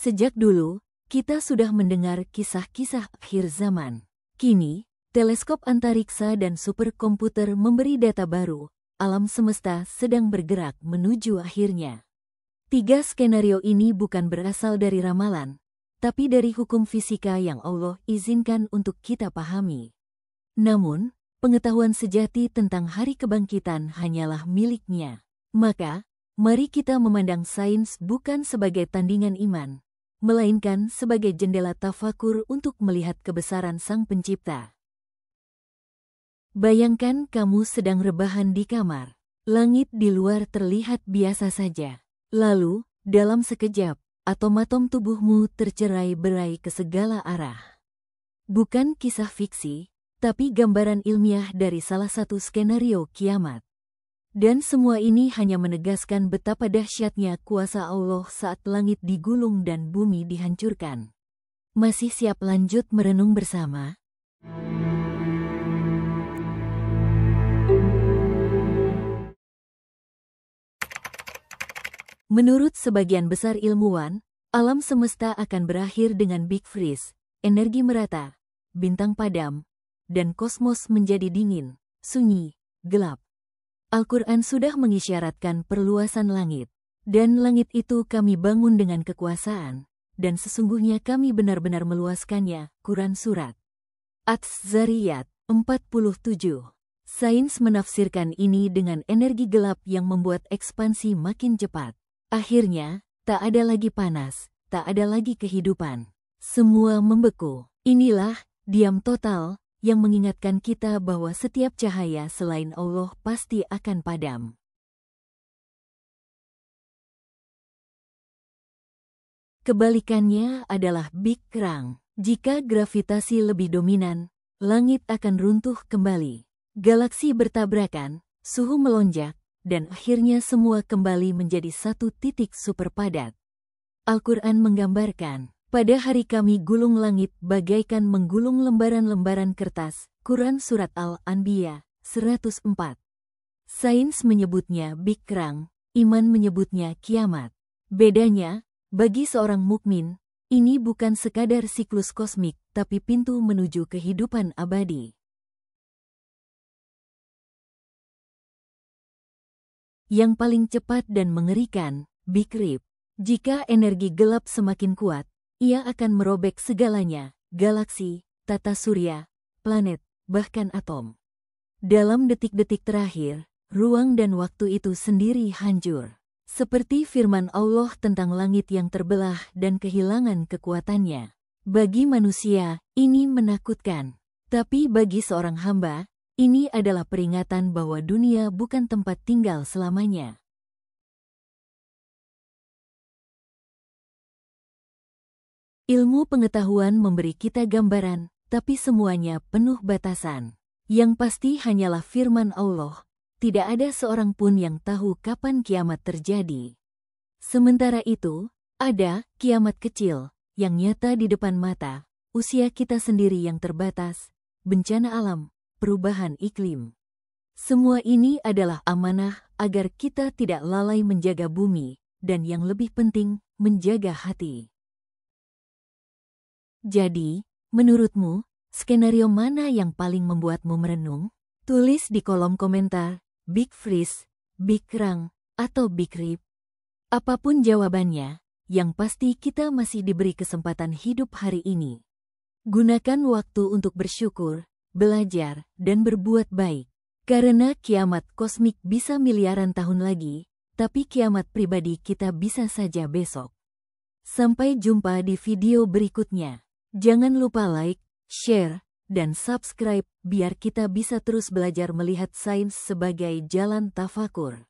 Sejak dulu, kita sudah mendengar kisah-kisah akhir zaman. Kini, teleskop antariksa dan superkomputer memberi data baru. Alam semesta sedang bergerak menuju akhirnya. Tiga skenario ini bukan berasal dari ramalan, tapi dari hukum fisika yang Allah izinkan untuk kita pahami. Namun, pengetahuan sejati tentang hari kebangkitan hanyalah miliknya. Maka, mari kita memandang sains bukan sebagai tandingan iman, melainkan sebagai jendela tafakur untuk melihat kebesaran Sang Pencipta. Bayangkan kamu sedang rebahan di kamar. Langit di luar terlihat biasa saja. Lalu, dalam sekejap, atom-atom tubuhmu tercerai berai ke segala arah. Bukan kisah fiksi, tapi gambaran ilmiah dari salah satu skenario kiamat. Dan semua ini hanya menegaskan betapa dahsyatnya kuasa Allah saat langit digulung dan bumi dihancurkan. Masih siap lanjut merenung bersama? Menurut sebagian besar ilmuwan, alam semesta akan berakhir dengan Big Freeze, energi merata, bintang padam, dan kosmos menjadi dingin, sunyi, gelap. Al-Quran sudah mengisyaratkan perluasan langit, dan langit itu kami bangun dengan kekuasaan, dan sesungguhnya kami benar-benar meluaskannya. Quran Surat at zariyat 47 Sains menafsirkan ini dengan energi gelap yang membuat ekspansi makin cepat. Akhirnya, tak ada lagi panas, tak ada lagi kehidupan. Semua membeku. Inilah, diam total, yang mengingatkan kita bahwa setiap cahaya selain Allah pasti akan padam. Kebalikannya adalah Big Krang. Jika gravitasi lebih dominan, langit akan runtuh kembali. Galaksi bertabrakan, suhu melonjak, dan akhirnya semua kembali menjadi satu titik super padat. Al-Quran menggambarkan, pada hari kami gulung langit bagaikan menggulung lembaran-lembaran kertas, Quran Surat Al-Anbiya, 104. Sains menyebutnya bikrang, iman menyebutnya kiamat. Bedanya, bagi seorang mukmin, ini bukan sekadar siklus kosmik, tapi pintu menuju kehidupan abadi. Yang paling cepat dan mengerikan, Rip. Jika energi gelap semakin kuat, ia akan merobek segalanya, galaksi, tata surya, planet, bahkan atom. Dalam detik-detik terakhir, ruang dan waktu itu sendiri hancur. Seperti firman Allah tentang langit yang terbelah dan kehilangan kekuatannya. Bagi manusia, ini menakutkan. Tapi bagi seorang hamba, ini adalah peringatan bahwa dunia bukan tempat tinggal selamanya. Ilmu pengetahuan memberi kita gambaran, tapi semuanya penuh batasan. Yang pasti hanyalah firman Allah, tidak ada seorang pun yang tahu kapan kiamat terjadi. Sementara itu, ada kiamat kecil, yang nyata di depan mata, usia kita sendiri yang terbatas, bencana alam, perubahan iklim. Semua ini adalah amanah agar kita tidak lalai menjaga bumi, dan yang lebih penting, menjaga hati. Jadi, menurutmu, skenario mana yang paling membuatmu merenung? Tulis di kolom komentar, Big Freeze, Big Rang, atau Big Rip. Apapun jawabannya, yang pasti kita masih diberi kesempatan hidup hari ini. Gunakan waktu untuk bersyukur, belajar, dan berbuat baik. Karena kiamat kosmik bisa miliaran tahun lagi, tapi kiamat pribadi kita bisa saja besok. Sampai jumpa di video berikutnya. Jangan lupa like, share, dan subscribe biar kita bisa terus belajar melihat sains sebagai jalan tafakur.